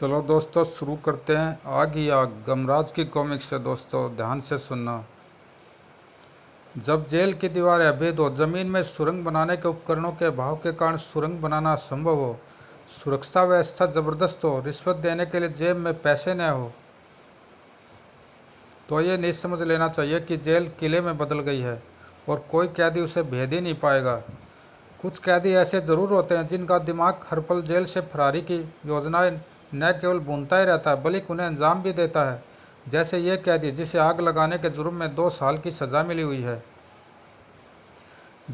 चलो दोस्तों शुरू करते हैं आग ही आग गमराज की कॉमिक्स है दोस्तों ध्यान से सुनना जब जेल की दीवारें अभेद हो जमीन में सुरंग बनाने के उपकरणों के अभाव के कारण सुरंग बनाना असंभव हो सुरक्षा व्यवस्था जबरदस्त हो रिश्वत देने के लिए जेब में पैसे न हो तो ये नहीं समझ लेना चाहिए कि जेल किले में बदल गई है और कोई कैदी उसे भेद ही नहीं पाएगा कुछ कैदी ऐसे ज़रूर होते हैं जिनका दिमाग हर पल जेल से फरारी की योजनाएं न केवल बुनता ही रहता है बल्कि उन्हें अंजाम भी देता है जैसे यह कैदी जिसे आग लगाने के जुर्म में दो साल की सज़ा मिली हुई है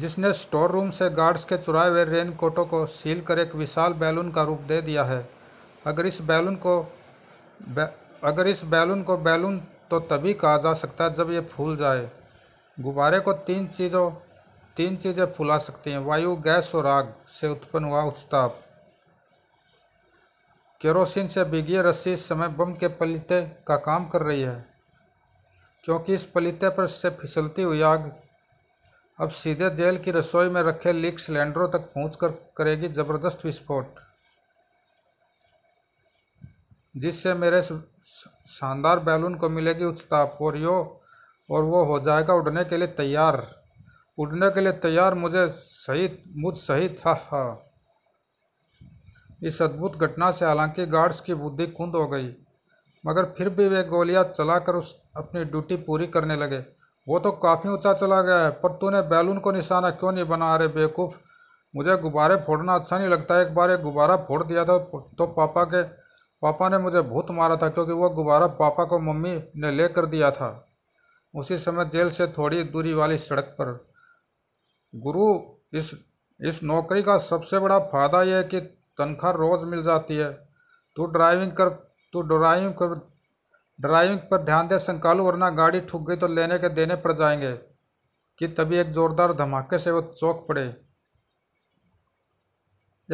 जिसने स्टोर रूम से गार्ड्स के चुराए हुए रेन कोटों को सील कर एक विशाल बैलून का रूप दे दिया है अगर इस बैलून को अगर इस बैलून को बैलून तो तभी कहा जा सकता है जब ये फूल जाए गुब्बारे को तीन चीज़ों तीन चीज़ें फुला सकती हैं वायु गैस और आग से उत्पन्न हुआ उत्ताप केरोसिन से बिगी रस्सी इस समय बम के पलीते का काम कर रही है क्योंकि इस पलीते पर से फिसलती हुई आग अब सीधे जेल की रसोई में रखे लीक सिलेंडरों तक पहुँच कर करेगी ज़बरदस्त विस्फोट जिससे मेरे शानदार बैलून को मिलेगी उच्च ताप और यो और वो हो जाएगा उड़ने के लिए तैयार उड़ने के लिए तैयार मुझे सही मुझ सही था हा इस अद्भुत घटना से हालांकि गार्ड्स की बुद्धि कुंद हो गई मगर फिर भी वे गोलियां चलाकर उस अपनी ड्यूटी पूरी करने लगे वो तो काफ़ी ऊंचा चला गया है पर तूने बैलून को निशाना क्यों नहीं बना रहे बेवकूफ़ मुझे गुब्बारे फोड़ना अच्छा नहीं लगता एक बार एक गुब्बारा फोड़ दिया था तो पापा के पापा ने मुझे भूत मारा था क्योंकि वो गुब्बारा पापा को मम्मी ने ले कर दिया था उसी समय जेल से थोड़ी दूरी वाली सड़क पर गुरु इस इस नौकरी का सबसे बड़ा फायदा यह है कि तनख्वाह रोज़ मिल जाती है तू ड्राइविंग कर तू ड्राइविंग कर ड्राइविंग पर ध्यान दे संकालू वरना गाड़ी ठुक गई तो लेने के देने पर जाएंगे कि तभी एक ज़ोरदार धमाके से वो चौक पड़े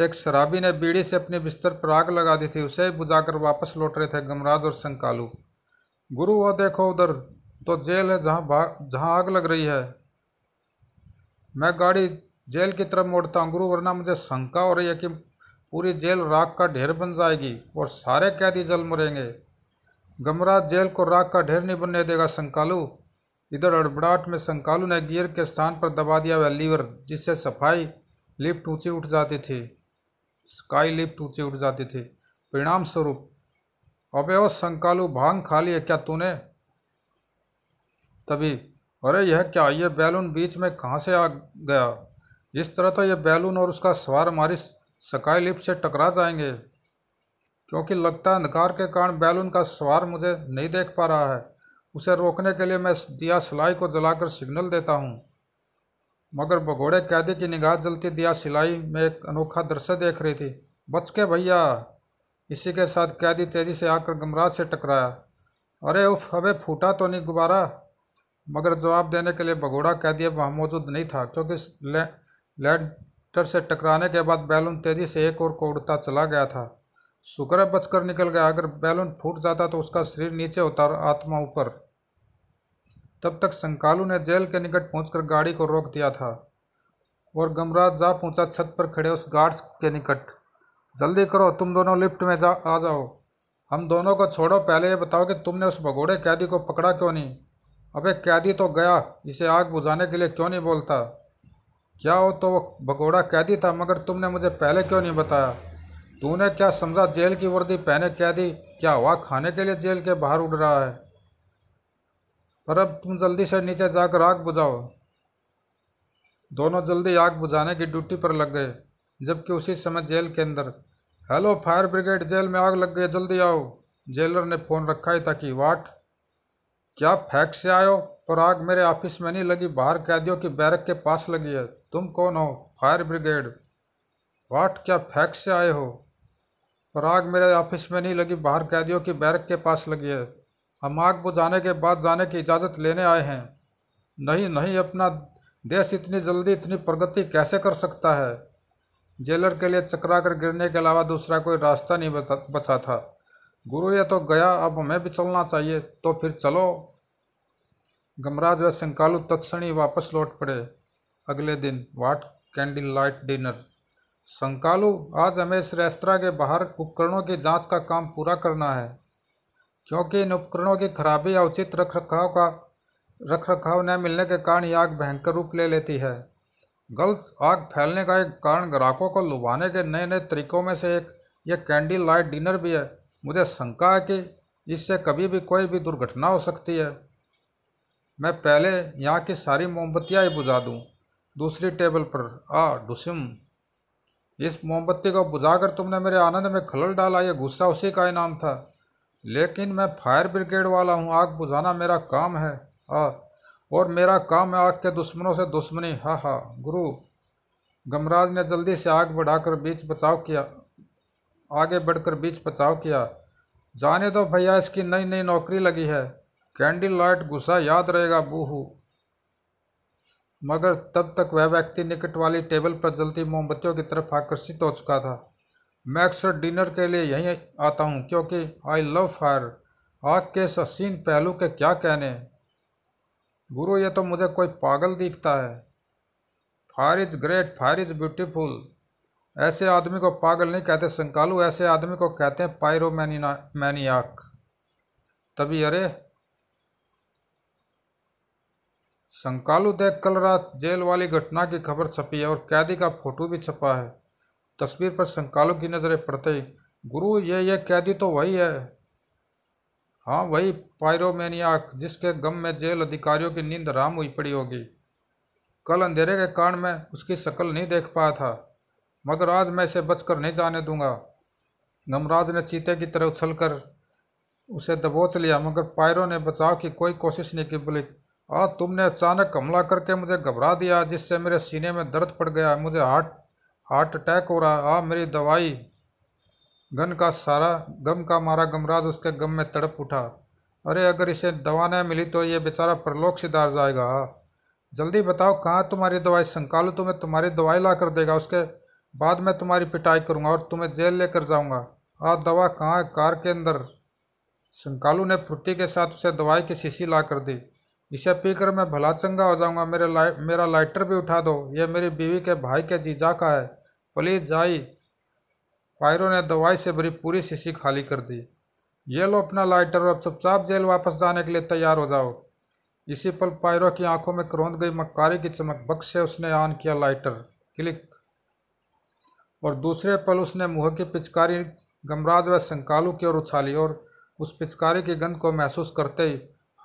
एक शराबी ने बीड़ी से अपने बिस्तर पर आग लगा दी थी उसे बुझाकर वापस लौट रहे थे गमराज और संकालू गुरु वह देखो उधर तो जेल है जहाँ जहाँ आग लग रही है मैं गाड़ी जेल की तरफ मोड़ता हूँ गुरु वरना मुझे शंका हो रही है कि पूरी जेल राख का ढेर बन जाएगी और सारे कैदी जल मरेंगे गमराज जेल को राख का ढेर नहीं बनने देगा संकालू इधर अड़बड़ाहट में संकालू ने गियर के स्थान पर दबा दिया वह लीवर जिससे सफाई लिफ्ट ऊँची उठ जाती थी स्काई लिफ्ट ऊँची उठ जाती थी परिणाम स्वरूप अबे ओ संकालू भांग खा ली है क्या तूने तभी अरे यह क्या यह बैलून बीच में कहाँ से आ गया इस तरह तो यह बैलून और उसका सवार हमारी स्काई लिफ्ट से टकरा जाएंगे क्योंकि लगता अंधकार के कारण बैलून का सवार मुझे नहीं देख पा रहा है उसे रोकने के लिए मैं दिया सिलाई को जलाकर सिग्नल देता हूँ मगर भगोड़े कैदी की निगाह जलती दिया सिलाई में एक अनोखा दृश्य देख रही थी बच के भैया इसी के साथ कैदी तेज़ी से आकर गमराज से टकराया अरे उफ हमें फूटा तो नहीं गुब्बारा मगर जवाब देने के लिए भगोड़ा कैदी अब वहाँ मौजूद नहीं था क्योंकि लैंड ट्रैक्टर से टकराने के बाद बैलून तेज़ी से एक और को उड़ता चला गया था शुक्र बचकर निकल गया अगर बैलून फूट जाता तो उसका शरीर नीचे होता और आत्मा ऊपर तब तक संकालू ने जेल के निकट पहुंचकर गाड़ी को रोक दिया था और गमराज जा पहुंचा छत पर खड़े उस गार्ड्स के निकट जल्दी करो तुम दोनों लिफ्ट में जा आ जाओ हम दोनों को छोड़ो पहले ये बताओ कि तुमने उस भगोड़े कैदी को पकड़ा क्यों नहीं अबे कैदी तो गया इसे आग बुझाने के लिए क्यों नहीं बोलता क्या हो तो वो भगोड़ा कैदी था मगर तुमने मुझे पहले क्यों नहीं बताया तूने क्या समझा जेल की वर्दी पहने कैदी क्या हुआ खाने के लिए जेल के बाहर उड़ रहा है पर अब तुम जल्दी से नीचे जाकर आग बुझाओ दोनों जल्दी आग बुझाने की ड्यूटी पर लग गए जबकि उसी समय जेल के अंदर हेलो फायर ब्रिगेड जेल में आग लग गई जल्दी आओ जेलर ने फ़ोन रखा ही था कि वाट क्या फैक्स से आयो और आग मेरे ऑफिस में नहीं लगी बाहर कैदियों की बैरक के पास लगी है तुम कौन हो फायर ब्रिगेड वाट क्या फैक्स से आए हो और आग मेरे ऑफिस में नहीं लगी बाहर कैदियों की बैरक के पास लगी है हम आग बुझाने के बाद जाने की इजाज़त लेने आए हैं नहीं नहीं अपना देश इतनी जल्दी इतनी प्रगति कैसे कर सकता है जेलर के लिए चकरा कर गिरने के अलावा दूसरा कोई रास्ता नहीं बचा था गुरु ये तो गया अब हमें भी चलना चाहिए तो फिर चलो गमराज व संकालु तत्सणी वापस लौट पड़े अगले दिन वाट कैंडल लाइट डिनर संकालु आज हमें इस रेस्तरा के बाहर उपकरणों की जांच का काम पूरा करना है क्योंकि इन उपकरणों की खराबी या उचित रख रखाव का रख रखाव न मिलने के कारण यह आग भयंकर रूप ले लेती है गलत आग फैलने का एक कारण ग्राहकों को लुभाने के नए नए तरीकों में से एक यह कैंडल लाइट डिनर भी है मुझे शंका है कि इससे कभी भी कोई भी दुर्घटना हो सकती है मैं पहले यहाँ की सारी मोमबत्तियाँ ही बुझा दूँ दूसरी टेबल पर आ डुसम इस मोमबत्ती को बुझाकर तुमने मेरे आनंद में खलल डाला यह गुस्सा उसी का इनाम था लेकिन मैं फायर ब्रिगेड वाला हूँ आग बुझाना मेरा काम है आ और मेरा काम है आग के दुश्मनों से दुश्मनी हा हा गुरु गमराज ने जल्दी से आग बढ़ाकर बीच बचाव किया आगे बढ़कर बीच बचाव किया जाने दो भैया इसकी नई नई नौकरी लगी है कैंडल लाइट गुस्सा याद रहेगा बूहू मगर तब तक वह व्यक्ति निकट वाली टेबल पर जलती मोमबत्तियों की तरफ आकर्षित हो चुका था मैं अक्सर डिनर के लिए यहीं आता हूँ क्योंकि आई लव फायर आग के ससीन पहलू के क्या कहने गुरु ये तो मुझे कोई पागल दिखता है fire is great fire is beautiful ऐसे आदमी को पागल नहीं कहते संकालू ऐसे आदमी को कहते हैं मैनी आँख तभी अरे शंकालू देख कल रात जेल वाली घटना की खबर छपी है और कैदी का फोटो भी छपा है तस्वीर पर संकालू की नज़रें पड़ते ही गुरु ये ये कैदी तो वही है हाँ वही पायरोमेनियाक जिसके गम में जेल अधिकारियों की नींद राम हुई पड़ी होगी कल अंधेरे के कारण मैं उसकी शक्ल नहीं देख पाया था मगर आज मैं इसे बचकर नहीं जाने दूंगा गमराज ने चीते की तरह उछल कर उसे दबोच लिया मगर पायरों ने बचाव की कोई कोशिश नहीं की बल्कि और हाँ, तुमने अचानक हमला करके मुझे घबरा दिया जिससे मेरे सीने में दर्द पड़ गया मुझे हार्ट हार्ट अटैक हो रहा आ हाँ, मेरी दवाई गन का सारा गम का मारा गमराज उसके गम में तड़प उठा अरे अगर इसे दवा न मिली तो ये बेचारा प्रलोक सिधार जाएगा हाँ, जल्दी बताओ कहाँ तुम्हारी दवाई संकालू तुम्हें तो तुम्हारी दवाई ला कर देगा उसके बाद मैं तुम्हारी पिटाई करूँगा और तुम्हें जेल लेकर जाऊँगा आ दवा कहाँ है कार के अंदर संकालू ने फुर्ती के साथ उसे दवाई की शीशी ला कर दी इसे पीकर मैं भला चंगा हो जाऊंगा मेरे लाइ मेरा लाइटर भी उठा दो यह मेरी बीवी के भाई के जीजा का है प्लीज आई पायरों ने दवाई से भरी पूरी शीशी खाली कर दी ये लो अपना लाइटर और अब चुपचाप जेल वापस जाने के लिए तैयार हो जाओ इसी पल पायरों की आंखों में क्रोध गई मक्कारी की चमक बक्स से उसने ऑन किया लाइटर क्लिक और दूसरे पल उसने मुँह की पिचकारी गमराज व संकालू की ओर उछाली और उस पिचकारी की गंध को महसूस करते ही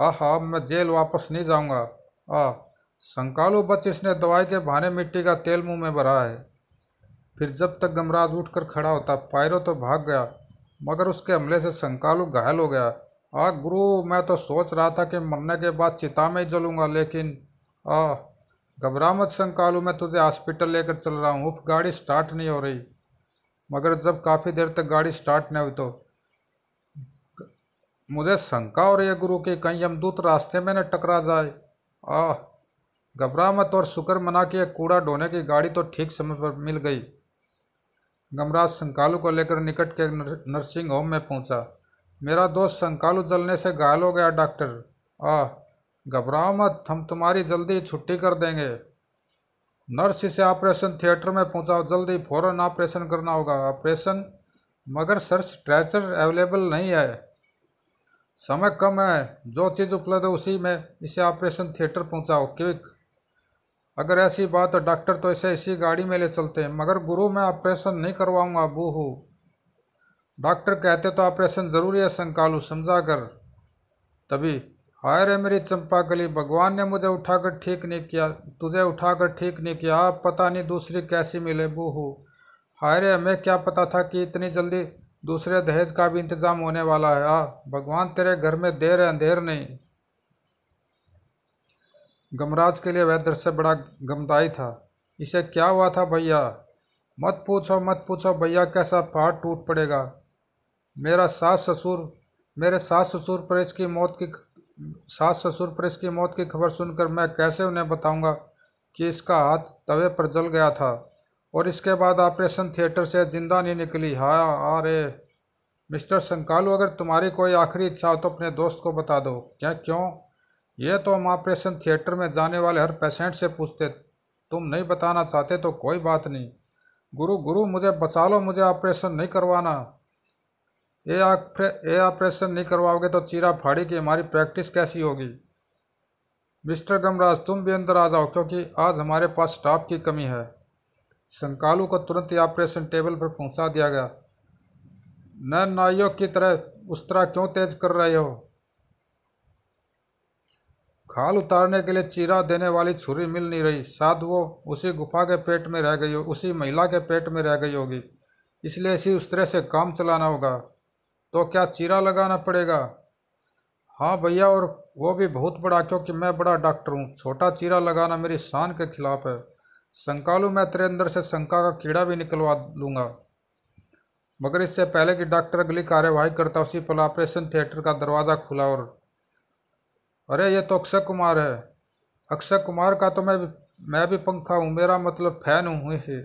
हाँ हाँ मैं जेल वापस नहीं जाऊंगा आ हाँ, संकालू बच इसने दवाई के बहाने मिट्टी का तेल मुंह में भरा है फिर जब तक गमराज उठकर खड़ा होता पायरो तो भाग गया मगर उसके हमले से संकालू घायल हो गया आ हाँ, गुरु मैं तो सोच रहा था कि मरने के बाद चिता में ही जलूँगा लेकिन आ हाँ, घबरा मत संकालू मैं तुझे हॉस्पिटल लेकर चल रहा हूँ उफ गाड़ी स्टार्ट नहीं हो रही मगर जब काफ़ी देर तक गाड़ी स्टार्ट नहीं हुई तो मुझे शंका और ये गुरु के कहीं यमदूत रास्ते में न टकरा जाए आह घबरा मत और शुक्र मना कि कूड़ा ढोने की गाड़ी तो ठीक समय पर मिल गई गमराज संकालू को लेकर निकट के नर्सिंग होम में पहुंचा। मेरा दोस्त संकालू जलने से घायल हो गया डॉक्टर आह घबराओ मत हम तुम्हारी जल्दी छुट्टी कर देंगे नर्स इसे ऑपरेशन थिएटर में पहुंचाओ जल्दी फ़ौरन ऑपरेशन करना होगा ऑपरेशन मगर सर स्ट्रेचर अवेलेबल नहीं है समय कम है जो चीज़ उपलब्ध है उसी में इसे ऑपरेशन थिएटर पहुंचाओ क्विक अगर ऐसी बात है डॉक्टर तो इसे इसी गाड़ी में ले चलते हैं मगर गुरु मैं ऑपरेशन नहीं करवाऊंगा बूहू डॉक्टर कहते तो ऑपरेशन ज़रूरी है संकालू समझा कर तभी हाय रे मेरी चंपा गली भगवान ने मुझे उठाकर ठीक नहीं किया तुझे उठाकर ठीक नहीं किया आप पता नहीं दूसरी कैसी मिले बूहू रे हमें क्या पता था कि इतनी जल्दी दूसरे दहेज का भी इंतज़ाम होने वाला है आ भगवान तेरे घर में देर है अंधेर नहीं गमराज के लिए वह दृश्य बड़ा गमदाई था इसे क्या हुआ था भैया मत पूछो मत पूछो भैया कैसा पहाड़ टूट पड़ेगा मेरा सास ससुर मेरे सास ससुर पर इसकी मौत की सास ससुर पर इसकी मौत की खबर सुनकर मैं कैसे उन्हें बताऊंगा कि इसका हाथ तवे पर जल गया था और इसके बाद ऑपरेशन थिएटर से ज़िंदा नहीं निकली हाँ अरे मिस्टर संकालू अगर तुम्हारी कोई आखिरी इच्छा हो तो अपने दोस्त को बता दो क्या क्यों ये तो हम ऑपरेशन थिएटर में जाने वाले हर पेशेंट से पूछते तुम नहीं बताना चाहते तो कोई बात नहीं गुरु गुरु मुझे बचा लो मुझे ऑपरेशन नहीं करवाना ये ये ऑपरेशन नहीं करवाओगे तो चीरा फाड़ी की हमारी प्रैक्टिस कैसी होगी मिस्टर गमराज तुम भी अंदर आ जाओ क्योंकि आज हमारे पास स्टाफ की कमी है शंकालु को तुरंत ही ऑपरेशन टेबल पर पहुंचा दिया गया न नायक की तरह उस तरह क्यों तेज कर रहे हो खाल उतारने के लिए चीरा देने वाली छुरी मिल नहीं रही शायद वो उसी गुफा के पेट में रह गई हो उसी महिला के पेट में रह गई होगी इसलिए इसी उस तरह से काम चलाना होगा तो क्या चीरा लगाना पड़ेगा हाँ भैया और वो भी बहुत बड़ा क्योंकि मैं बड़ा डॉक्टर हूँ छोटा चीरा लगाना मेरी शान के खिलाफ है लूँ मैं तेरे अंदर से शंका का कीड़ा भी निकलवा लूँगा मगर इससे पहले कि डॉक्टर अगली कार्यवाही करता उसी पल ऑपरेशन थिएटर का दरवाज़ा खुला और अरे ये तो अक्षय कुमार है अक्षय कुमार का तो मैं मैं भी पंखा हूँ मेरा मतलब फ़ैन हूँ ही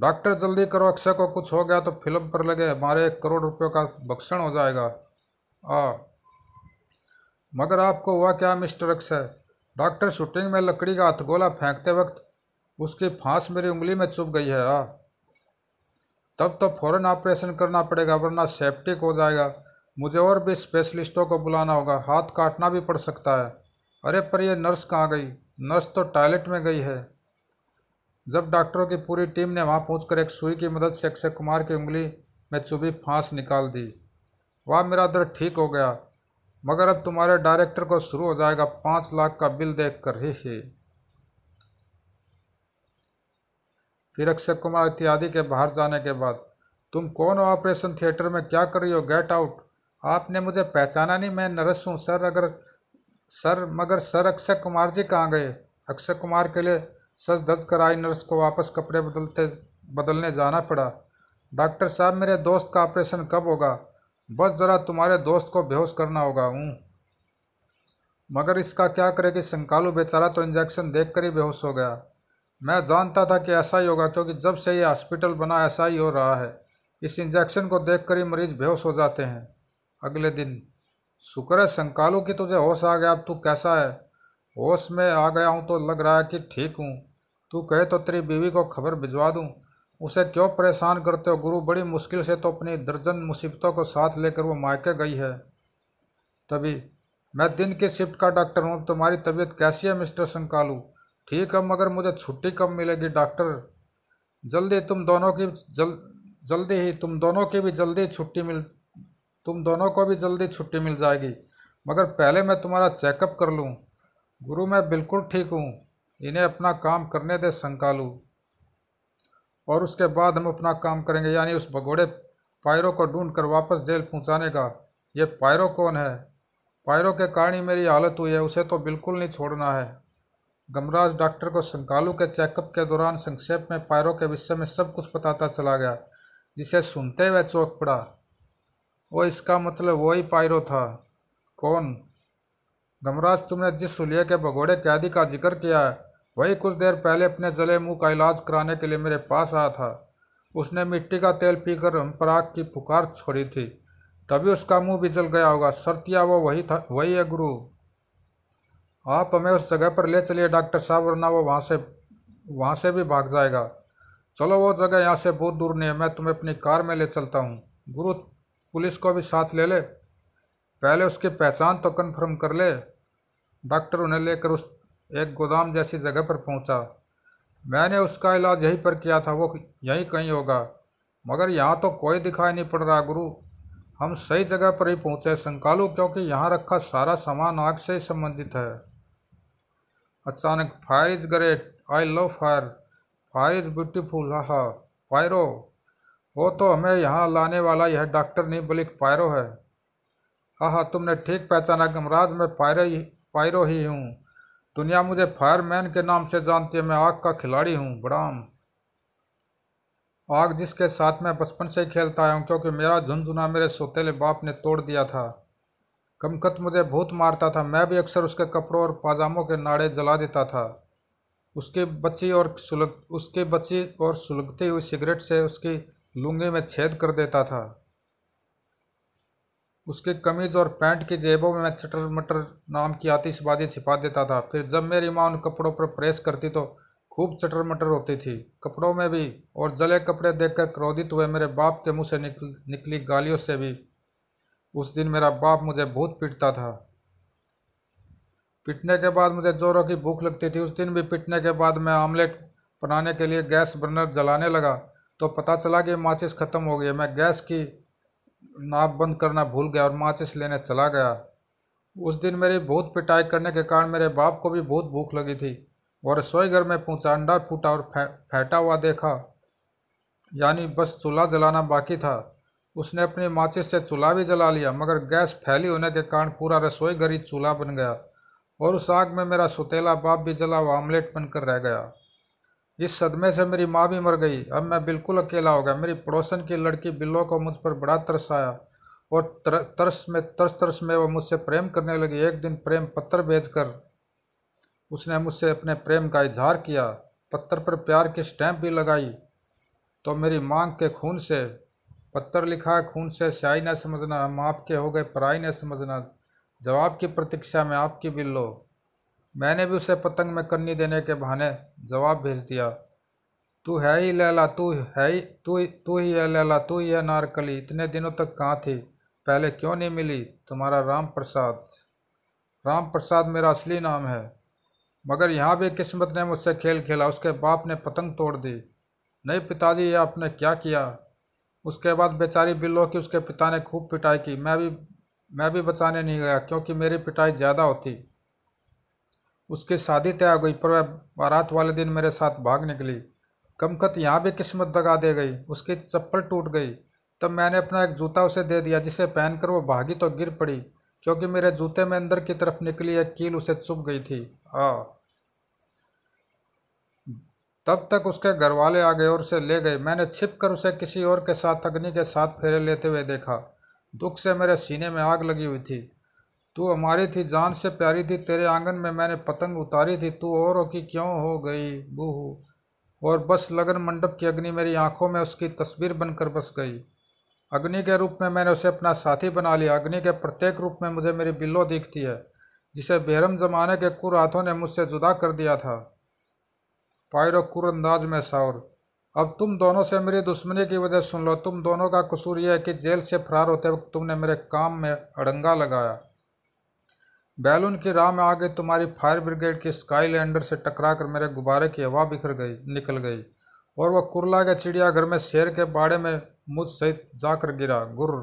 डॉक्टर जल्दी करो अक्षय को कुछ हो गया तो फिल्म पर लगे हमारे एक करोड़ रुपये का भक्षण हो जाएगा आ मगर आपको हुआ क्या मिस्टर अक्षय डॉक्टर शूटिंग में लकड़ी का हथगोला फेंकते वक्त उसके फांस मेरी उंगली में चुभ गई है आ हाँ। तब तो फ़ौरन ऑपरेशन करना पड़ेगा वरना सेप्टिक हो जाएगा मुझे और भी स्पेशलिस्टों को बुलाना होगा हाथ काटना भी पड़ सकता है अरे पर यह नर्स कहाँ गई नर्स तो टॉयलेट में गई है जब डॉक्टरों की पूरी टीम ने वहाँ पहुँच एक सुई की मदद से अक्षय कुमार की उंगली में चुभी फांस निकाल दी वाह मेरा दर्द ठीक हो गया मगर अब तुम्हारे डायरेक्टर को शुरू हो जाएगा पाँच लाख का बिल देख कर ही, ही। फिर अक्षय कुमार इत्यादि के बाहर जाने के बाद तुम कौन हो ऑपरेशन थिएटर में क्या कर रही हो गेट आउट आपने मुझे पहचाना नहीं मैं नरस हूँ सर अगर सर मगर सर अक्षय कुमार जी कहाँ गए अक्षय कुमार के लिए सच दर्ज कराई नर्स को वापस कपड़े बदलते बदलने जाना पड़ा डॉक्टर साहब मेरे दोस्त का ऑपरेशन कब होगा बस ज़रा तुम्हारे दोस्त को बेहोश करना होगा हूँ मगर इसका क्या करेगी संकालू बेचारा तो इंजेक्शन देख कर ही बेहोश हो गया मैं जानता था कि ऐसा ही होगा क्योंकि जब से ये हॉस्पिटल बना ऐसा ही हो रहा है इस इंजेक्शन को देखकर ही मरीज बेहोश हो जाते हैं अगले दिन शुक्र है संकालू की तुझे होश आ गया अब तू कैसा है होश में आ गया हूँ तो लग रहा है कि ठीक हूँ तू कहे तो तेरी बीवी को खबर भिजवा दूँ उसे क्यों परेशान करते हो गुरु बड़ी मुश्किल से तो अपनी दर्जन मुसीबतों को साथ लेकर वो मायके गई है तभी मैं दिन की शिफ्ट का डॉक्टर हूँ तुम्हारी तबीयत कैसी है मिस्टर संकालू ठीक है मगर मुझे छुट्टी कब मिलेगी डॉक्टर जल्दी तुम दोनों की जल जल्दी ही तुम दोनों की भी जल्दी छुट्टी मिल तुम दोनों को भी जल्दी छुट्टी मिल जाएगी मगर पहले मैं तुम्हारा चेकअप कर लूँ गुरु मैं बिल्कुल ठीक हूँ इन्हें अपना काम करने दे संकालू और उसके बाद हम अपना काम करेंगे यानी उस भगोड़े पायरों को ढूंढ कर वापस जेल पहुँचाने का ये पायरों कौन है पायरों के कारण ही मेरी हालत हुई है उसे तो बिल्कुल नहीं छोड़ना है गमराज डॉक्टर को संकालू के चेकअप के दौरान संक्षेप में पायरों के विषय में सब कुछ बताता चला गया जिसे सुनते हुए चौंक पड़ा वो इसका मतलब वही पायरो था कौन गमराज तुमने जिस सुलिया के भगोड़े कैदी का जिक्र किया है वही कुछ देर पहले अपने जले मुंह का इलाज कराने के लिए मेरे पास आया था उसने मिट्टी का तेल पीकर हम पराग की पुकार छोड़ी थी तभी उसका मुंह भी जल गया होगा शर्त या वो वही था वही है गुरु आप हमें उस जगह पर ले चलिए डॉक्टर साहब वरना वो वहाँ से वहाँ से भी भाग जाएगा चलो वो जगह यहाँ से बहुत दूर नहीं है मैं तुम्हें अपनी कार में ले चलता हूँ गुरु पुलिस को भी साथ ले ले पहले उसकी पहचान तो कन्फर्म कर ले डॉक्टर उन्हें लेकर उस एक गोदाम जैसी जगह पर पहुँचा मैंने उसका इलाज यहीं पर किया था वो यहीं कहीं होगा मगर यहाँ तो कोई दिखाई नहीं पड़ रहा गुरु हम सही जगह पर ही पहुँचे संकालू क्योंकि यहाँ रखा सारा सामान आग से ही संबंधित है अचानक fire is great I love fire fire is beautiful हा हा पायरो वो तो हमें यहाँ लाने वाला यह डॉक्टर नहीं बल्कि पायरो है हा हा तुमने ठीक पहचाना गमराज मैं पायरो ही पायरो ही हूँ दुनिया मुझे फायरमैन के नाम से जानती है मैं आग का खिलाड़ी हूँ बड़ाम आग जिसके साथ मैं बचपन से खेलता आया हूँ क्योंकि मेरा झुनझुना मेरे सोतेले बाप ने तोड़ दिया था कमकत मुझे बहुत मारता था मैं भी अक्सर उसके कपड़ों और पाजामों के नाड़े जला देता था उसके बच्ची और सुलग उसके बच्ची और सुलगती हुई सिगरेट से उसकी लुंगी में छेद कर देता था उसके कमीज और पैंट की जेबों में मैं चटर मटर नाम की आतिशबाजी छिपा देता था फिर जब मेरी माँ उन कपड़ों पर प्रेस करती तो खूब चटर मटर होती थी कपड़ों में भी और जले कपड़े देखकर क्रोधित हुए मेरे बाप के मुंह से निकल निकली गालियों से भी उस दिन मेरा बाप मुझे बहुत पीटता था पिटने के बाद मुझे जोरों की भूख लगती थी उस दिन भी पिटने के बाद मैं आमलेट बनाने के लिए गैस बर्नर जलाने लगा तो पता चला कि माचिस ख़त्म हो गई मैं गैस की नाप बंद करना भूल गया और माचिस लेने चला गया उस दिन मेरी बहुत पिटाई करने के कारण मेरे बाप को भी बहुत भूख लगी थी और रसोई घर में पहुँचा अंडा फूटा और फैटा हुआ देखा यानी बस चूल्हा जलाना बाकी था उसने अपनी माचिस से चूल्हा भी जला लिया मगर गैस फैली होने के कारण पूरा रसोई ही चूल्हा बन गया और उस आग में मेरा सुतेला बाप भी जला हुआ आमलेट बनकर रह गया इस सदमे से मेरी माँ भी मर गई अब मैं बिल्कुल अकेला हो गया मेरी पड़ोसन की लड़की बिल्लो को मुझ पर बड़ा तरस आया और तर, तरस में तरस तरस में वह मुझसे प्रेम करने लगी एक दिन प्रेम पत्र भेजकर उसने मुझसे अपने प्रेम का इजहार किया पत्थर पर प्यार की स्टैंप भी लगाई तो मेरी मांग के खून से पत्थर लिखा खून से स्याही न समझना हम आपके हो गए पराई न समझना जवाब की प्रतीक्षा में आपकी बिल लो मैंने भी उसे पतंग में कन्नी देने के बहाने जवाब भेज दिया तू है ही लैला तू है ही तू तू ही है लैला तू ही है नारकली इतने दिनों तक कहाँ थी पहले क्यों नहीं मिली तुम्हारा राम प्रसाद राम प्रसाद मेरा असली नाम है मगर यहाँ भी किस्मत ने मुझसे खेल खेला उसके बाप ने पतंग तोड़ दी नहीं पिताजी आपने क्या किया उसके बाद बेचारी बिल्लो की उसके पिता ने खूब पिटाई की मैं भी मैं भी बचाने नहीं गया क्योंकि मेरी पिटाई ज़्यादा होती उसकी शादी तय हो गई पर वह बारात वाले दिन मेरे साथ भाग निकली कमकत यहाँ भी किस्मत दगा दे गई उसकी चप्पल टूट गई तब मैंने अपना एक जूता उसे दे दिया जिसे पहनकर वो भागी तो गिर पड़ी क्योंकि मेरे जूते में अंदर की तरफ निकली एक कील उसे चुभ गई थी हाँ तब तक उसके घरवाले आ गए और उसे ले गए मैंने छिप कर उसे किसी और के साथ अग्नि के साथ फेरे लेते हुए देखा दुख से मेरे सीने में आग लगी हुई थी तू हमारी थी जान से प्यारी थी तेरे आंगन में मैंने पतंग उतारी थी तू हो की क्यों हो गई बूहू और बस लगन मंडप की अग्नि मेरी आंखों में उसकी तस्वीर बनकर बस गई अग्नि के रूप में मैंने उसे अपना साथी बना लिया अग्नि के प्रत्येक रूप में मुझे मेरी बिल्लो दिखती है जिसे बेहरम जमाने के कुर हाथों ने मुझसे जुदा कर दिया था पायरकुर अंदाज में शौर अब तुम दोनों से मेरी दुश्मनी की वजह सुन लो तुम दोनों का कसूर यह है कि जेल से फरार होते वक्त तुमने मेरे काम में अड़ंगा लगाया बैलून की राह में आगे तुम्हारी फायर ब्रिगेड की स्काईलैंडर से टकरा कर मेरे गुब्बारे की हवा बिखर गई निकल गई और वह कुरला के चिड़ियाघर में शेर के बाड़े में मुझ सहित जाकर गिरा गुर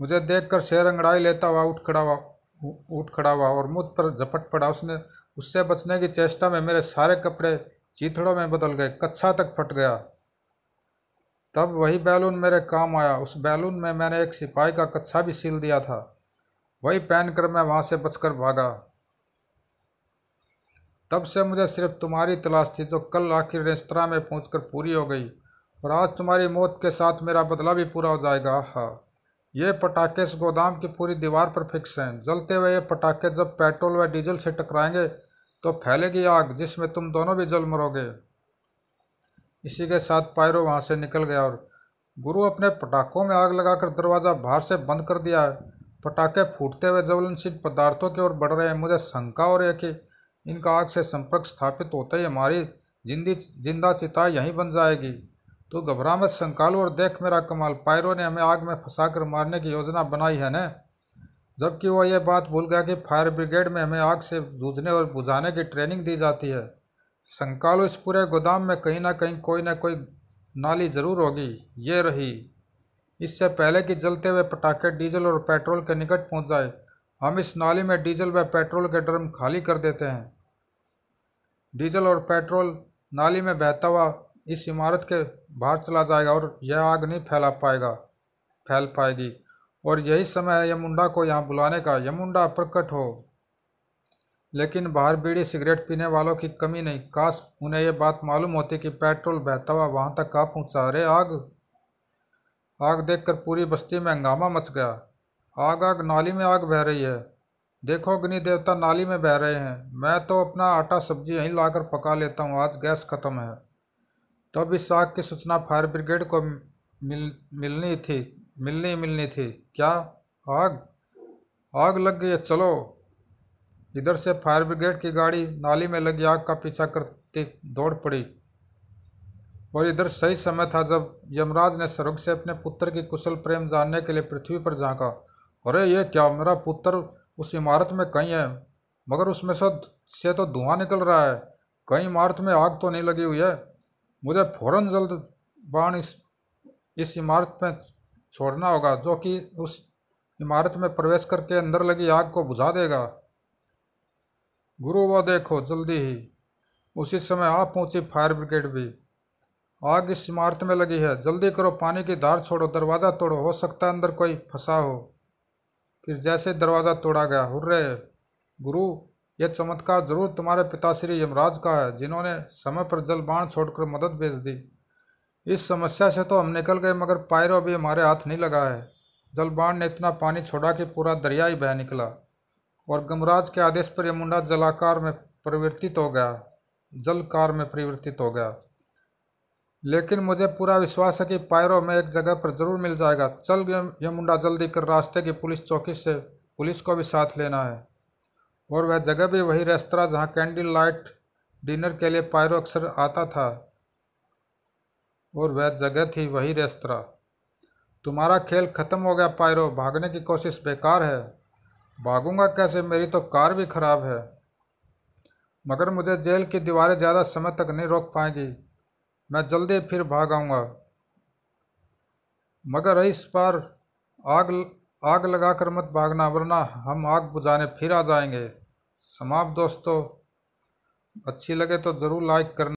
मुझे देखकर शेर अंगड़ाई लेता हुआ उठ खड़ा हुआ उठ खड़ा हुआ और मुझ पर झपट पड़ा उसने उससे बचने की चेष्टा में मेरे सारे कपड़े चीथड़ों में बदल गए कच्छा तक फट गया तब वही बैलून मेरे काम आया उस बैलून में मैंने एक सिपाही का कच्छा भी सील दिया था वही पहनकर मैं वहाँ से बचकर भागा तब से मुझे सिर्फ तुम्हारी तलाश थी जो कल आखिर रेस्तरा में पहुँच पूरी हो गई और आज तुम्हारी मौत के साथ मेरा बदला भी पूरा हो जाएगा हाँ ये पटाखे इस गोदाम की पूरी दीवार पर फिक्स हैं जलते हुए ये पटाखे जब पेट्रोल व डीजल से टकराएंगे तो फैलेगी आग जिसमें तुम दोनों भी जल मरोगे इसी के साथ पायरो वहाँ से निकल गया और गुरु अपने पटाखों में आग लगाकर दरवाज़ा बाहर से बंद कर दिया है पटाखे फूटते हुए ज्वलनशील पदार्थों की ओर बढ़ रहे हैं मुझे शंका हो रही है कि इनका आग से संपर्क स्थापित होते ही हमारी जिंदी जिंदा चिता यहीं बन जाएगी तो घबरा मत शंकालू और देख मेरा कमाल पायरों ने हमें आग में फंसाकर मारने की योजना बनाई है न जबकि वह यह बात भूल गया कि फायर ब्रिगेड में हमें आग से जूझने और बुझाने की ट्रेनिंग दी जाती है संकालो इस पूरे गोदाम में कहीं ना कहीं कोई ना कोई नाली ज़रूर होगी ये रही इससे पहले कि जलते हुए पटाखे डीजल और पेट्रोल के निकट पहुंच जाए हम इस नाली में डीजल व पेट्रोल के ड्रम खाली कर देते हैं डीजल और पेट्रोल नाली में बहता हुआ इस इमारत के बाहर चला जाएगा और यह आग नहीं फैला पाएगा फैल पाएगी और यही समय है यमुंडा को यहाँ बुलाने का यमुंडा प्रकट हो लेकिन बाहर बीड़ी सिगरेट पीने वालों की कमी नहीं काश उन्हें यह बात मालूम होती कि पेट्रोल बहता हुआ वहाँ तक का पहुँचा रहे आग आग देखकर पूरी बस्ती में हंगामा मच गया आग आग नाली में आग बह रही है देखो अग्नि देवता नाली में बह रहे हैं मैं तो अपना आटा सब्जी यहीं लाकर पका लेता हूँ आज गैस ख़त्म है तब इस आग की सूचना फायर ब्रिगेड को मिल मिलनी थी मिलने मिलने थे क्या आग आग लग गई है चलो इधर से फायर ब्रिगेड की गाड़ी नाली में लगी आग का पीछा करते दौड़ पड़ी और इधर सही समय था जब यमराज ने स्वर्ग से अपने पुत्र की कुशल प्रेम जानने के लिए पृथ्वी पर झाँका अरे ये क्या मेरा पुत्र उस इमारत में कहीं है मगर उसमें सब से तो धुआं निकल रहा है कहीं इमारत में आग तो नहीं लगी हुई है मुझे फ़ौरन जल्द बाण इस इस इमारत में छोड़ना होगा जो कि उस इमारत में प्रवेश करके अंदर लगी आग को बुझा देगा गुरु वो देखो जल्दी ही उसी समय आप पहुंची फायर ब्रिगेड भी आग इस इमारत में लगी है जल्दी करो पानी की धार छोड़ो दरवाज़ा तोड़ो हो सकता है अंदर कोई फंसा हो फिर जैसे दरवाज़ा तोड़ा गया हुर्रे गुरु यह चमत्कार जरूर तुम्हारे पिताश्री यमराज का है जिन्होंने समय पर जल बाण छोड़कर मदद भेज दी इस समस्या से तो हम निकल गए मगर पायरों अभी हमारे हाथ नहीं लगा है जलबाण ने इतना पानी छोड़ा कि पूरा दरिया ही बह निकला और गमराज के आदेश पर यह मुंडा जलाकार में परिवर्तित हो गया जलकार में परिवर्तित हो गया लेकिन मुझे पूरा विश्वास है कि पायरों में एक जगह पर ज़रूर मिल जाएगा चल यह मुंडा जल्दी कर रास्ते की पुलिस चौकी से पुलिस को भी साथ लेना है और वह जगह भी वही रेस्तरा जहाँ कैंडल लाइट डिनर के लिए पायरो अक्सर आता था और वह जगह थी वही रेस्तरा तुम्हारा खेल ख़त्म हो गया पायरो भागने की कोशिश बेकार है भागूंगा कैसे मेरी तो कार भी ख़राब है मगर मुझे जेल की दीवारें ज़्यादा समय तक नहीं रोक पाएंगी मैं जल्दी फिर भाग आऊँगा मगर इस पर आग आग लगा कर मत भागना वरना हम आग बुझाने फिर आ जाएंगे समाप्त दोस्तों अच्छी लगे तो ज़रूर लाइक करना